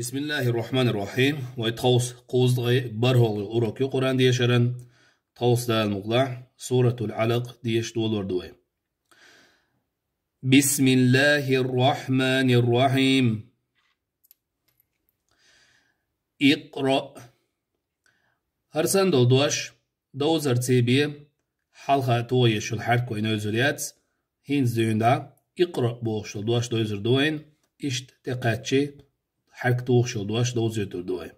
بسم الله الرحمن الرحيم ويتخوص قوز دغي برهول الأوروكي قران ديشارن توص دا المقلع سورة العلق ديش دول وردوي بسم الله الرحمن الرحيم اقرأ هرسان دول دوش دوزر تيبي حلقة تويش الحرق وينوزوليات هينز ديون دا اقرأ بوش دول دوش دوزر دوين اشت تقاتشي دواش شضواش دوز دواي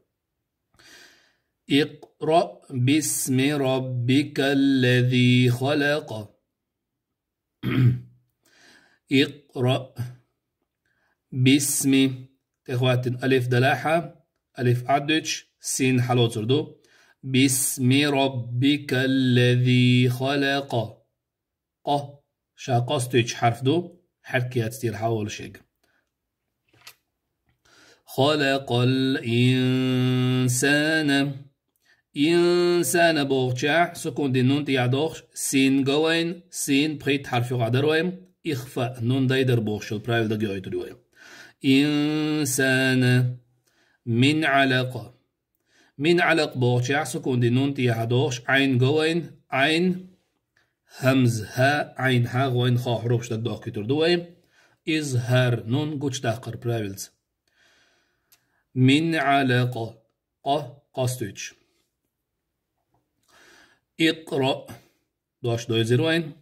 اقرأ باسم ربك الذي خلق اقرأ باسم تخواتن ألف دلاحة ألف عدج سين حلو تردو باسم ربك الذي خلق ق شاقستج حرف دو حركيات تير حول شيء خلق الإنسان إنسان بوغتشاع سكون دي نون تيادوخش سين غوين سين بخيت حرف يقعدر ويم إخفاء نون دايدر بوغش البرايل دا جويتر ويم إنسان من علاقة من علاق بوغتشاع سكون دي نون تيادوخش عين غوين عين همز ها عين ها غوين خا حروفش دا دوغ كتر دويم إظهر نون جوتش داقر برايلز من علاقة ق قاستوج اقرأ داش داي زيروين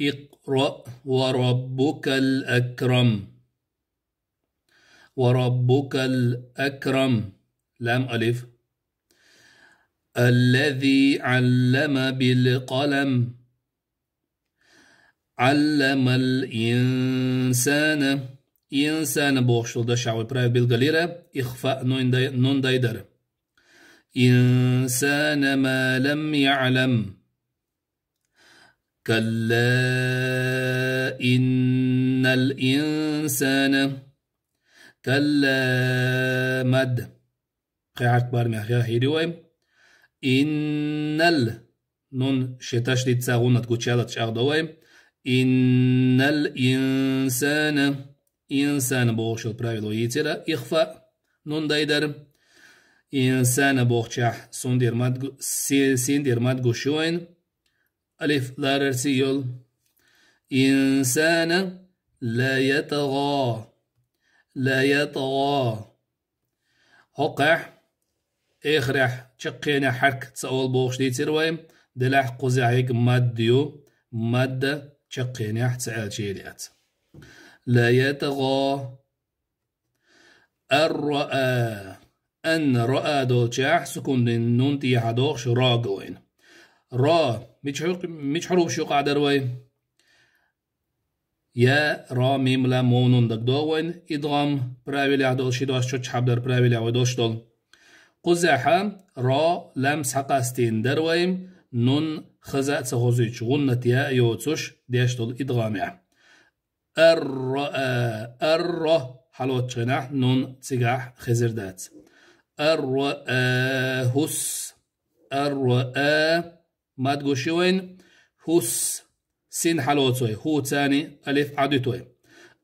اقرأ وربك الأكرم وربك الأكرم لام ألف الذي علم بالقلم علم الإنسان ين سان بوغشل دا شعوي برايد بالغاليرة إخفاء نون دايدر إنسان ما لم يعلم كلا إن الإنسان كلا مد قاعد بار ميا خيا هيري واي إن ال نون شتاش ديت ساغونات كوتشالات شاغدو واي إن الإنسان إن الإنسان Insan boshil pravilo itera ixfa nun daider. Insan bochah sondermat sindermat gushoin. Alif larer siyol. إنسانا لا يطغى لا يطغى هقع اخرح تشقينا حرك تسأول بوغش دي تروايم دلح قزعيك ماديو مادة تشقينا حتسعال شيليات لا يتغى الرأى أن رأى دوتشاح سكون نون تي حدوخش راقوين را مش حروف شو قاعد روي يا را ميم لا مونون دك دوين إدغام براويلي عدول شي دوش شوش حبدر براويلي عدوش دول قزاحة را لم سقاستين دروي نون خزا سخوزيش غنة يا يوتوش ديش دول إدغامع الر الر حلوت شناح نون تسجح خزر دات هس الرآ ما تقولش وين هس سين حلوتوي سوي هو تاني ألف عدوتوي وين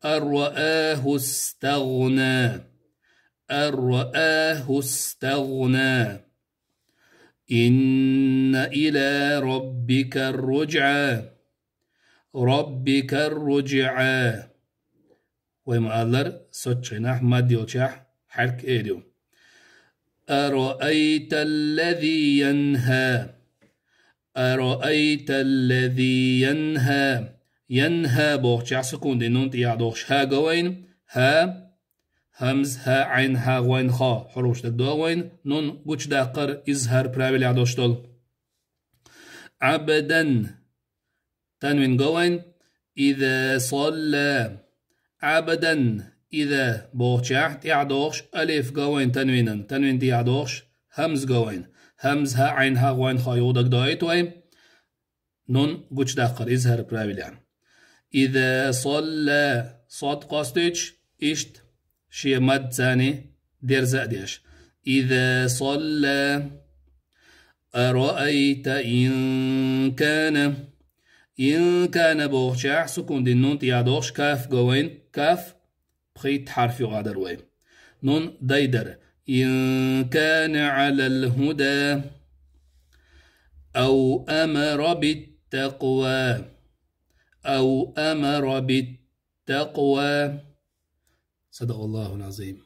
الرآه استغنى الرآه استغنى إن إلى ربك الرجعى Rabbike rüci'e ve maallar saçınah madyoçah حرك ايديو أرأيت الذي ينهى أرأيت الذي ينهى ينهى بوغشع سكون دي نونت يعدوغش ها قوين ها همز ها عين ها غوين خا حروش دك دو غوين نون قوش داقر إزهر براويل يعدوش دول عبدا تنوين going إذا صلى عبدا إذا بوچحت إعدوش ألف going تنوينا تنوين دي إعدوش همز going همز ها عين ها غوين خيودك دايت وين نون جوش دقر إزهر برابل يعني إذا صلى صاد قاستيش إشت شي مد ثاني دير زاديش إذا صلى أرأيت إن كان إن كان بوغشاع سكون دي نون تيادوش كاف غوين كاف بخيت حرف يغادر وين نون دايدر إن كان على الهدى أو أمر بالتقوى أو أمر بالتقوى صدق الله العظيم